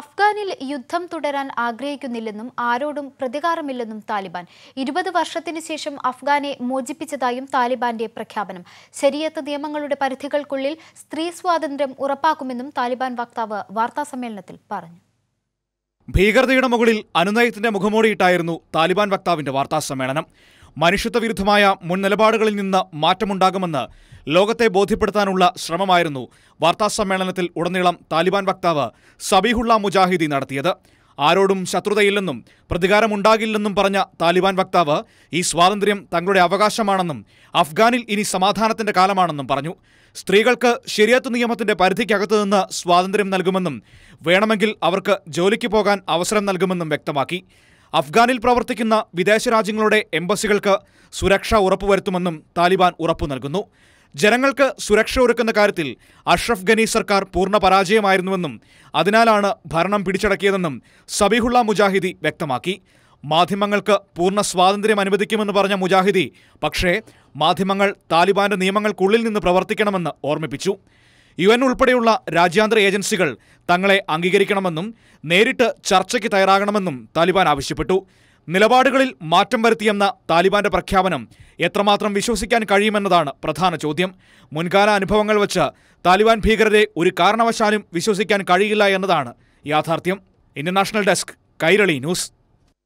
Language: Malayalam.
അഫ്ഗാനിൽ യുദ്ധം തുടരാൻ ആഗ്രഹിക്കുന്നില്ലെന്നും ആരോടും പ്രതികാരമില്ലെന്നും താലിബാൻ ഇരുപത് വർഷത്തിന് ശേഷം അഫ്ഗാനെ മോചിപ്പിച്ചതായും താലിബാന്റെ പ്രഖ്യാപനം ശരിയത്ത് നിയമങ്ങളുടെ പരിധികൾക്കുള്ളിൽ സ്ത്രീ സ്വാതന്ത്ര്യം ഉറപ്പാക്കുമെന്നും താലിബാൻ വക്താവ് വാർത്താസമ്മേളനത്തിൽ പറഞ്ഞു ഭീകരതയുടെ മുകളിൽ അനുനയത്തിന്റെ മുഖമോടിയിട്ടായിരുന്നു താലിബാൻ വക്താവിന്റെ വാർത്താസമ്മേളനം മനുഷ്യത്വവിരുദ്ധമായ മുൻ നിലപാടുകളിൽ നിന്ന് മാറ്റമുണ്ടാകുമെന്ന് ലോകത്തെ ബോധ്യപ്പെടുത്താനുള്ള ശ്രമമായിരുന്നു വാർത്താസമ്മേളനത്തിൽ ഉടനീളം താലിബാൻ വക്താവ് സബീഹുള്ള മുജാഹിദി നടത്തിയത് ആരോടും ശത്രുതയില്ലെന്നും പ്രതികാരമുണ്ടാകില്ലെന്നും പറഞ്ഞ താലിബാൻ വക്താവ് ഈ സ്വാതന്ത്ര്യം തങ്ങളുടെ അവകാശമാണെന്നും അഫ്ഗാനിൽ ഇനി സമാധാനത്തിന്റെ കാലമാണെന്നും പറഞ്ഞു സ്ത്രീകൾക്ക് ശരിയത്ത് നിയമത്തിന്റെ പരിധിക്കകത്തു നിന്ന് സ്വാതന്ത്ര്യം നൽകുമെന്നും വേണമെങ്കിൽ അവർക്ക് ജോലിക്ക് പോകാൻ അവസരം നൽകുമെന്നും വ്യക്തമാക്കി അഫ്ഗാനിൽ പ്രവർത്തിക്കുന്ന വിദേശ രാജ്യങ്ങളുടെ എംബസികൾക്ക് സുരക്ഷ ഉറപ്പുവരുത്തുമെന്നും താലിബാൻ ഉറപ്പു നൽകുന്നു ജനങ്ങൾക്ക് സുരക്ഷ ഒരുക്കുന്ന കാര്യത്തിൽ അഷ്റഫ് ഗനി സർക്കാർ പൂർണ്ണ പരാജയമായിരുന്നുവെന്നും അതിനാലാണ് ഭരണം പിടിച്ചടക്കിയതെന്നും സബിഹുള്ള മുജാഹിദി വ്യക്തമാക്കി മാധ്യമങ്ങൾക്ക് പൂർണ്ണ സ്വാതന്ത്ര്യം അനുവദിക്കുമെന്ന് പറഞ്ഞ മുജാഹിദി പക്ഷേ മാധ്യമങ്ങൾ താലിബാന്റെ നിയമങ്ങൾക്കുള്ളിൽ നിന്ന് പ്രവർത്തിക്കണമെന്ന് ഓർമ്മിപ്പിച്ചു യു എൻ ഉൾപ്പെടെയുള്ള രാജ്യാന്തര ഏജൻസികൾ തങ്ങളെ അംഗീകരിക്കണമെന്നും നേരിട്ട് ചർച്ചയ്ക്ക് തയ്യാറാകണമെന്നും താലിബാൻ ആവശ്യപ്പെട്ടു നിലപാടുകളിൽ മാറ്റം വരുത്തിയെന്ന താലിബാന്റെ പ്രഖ്യാപനം എത്രമാത്രം വിശ്വസിക്കാൻ കഴിയുമെന്നതാണ് പ്രധാന ചോദ്യം മുൻകാല അനുഭവങ്ങൾ വച്ച് താലിബാൻ ഭീകരരെ ഒരു കാരണവശാലും വിശ്വസിക്കാൻ കഴിയില്ല എന്നതാണ് യാഥാർത്ഥ്യം Indian national desk Kairali news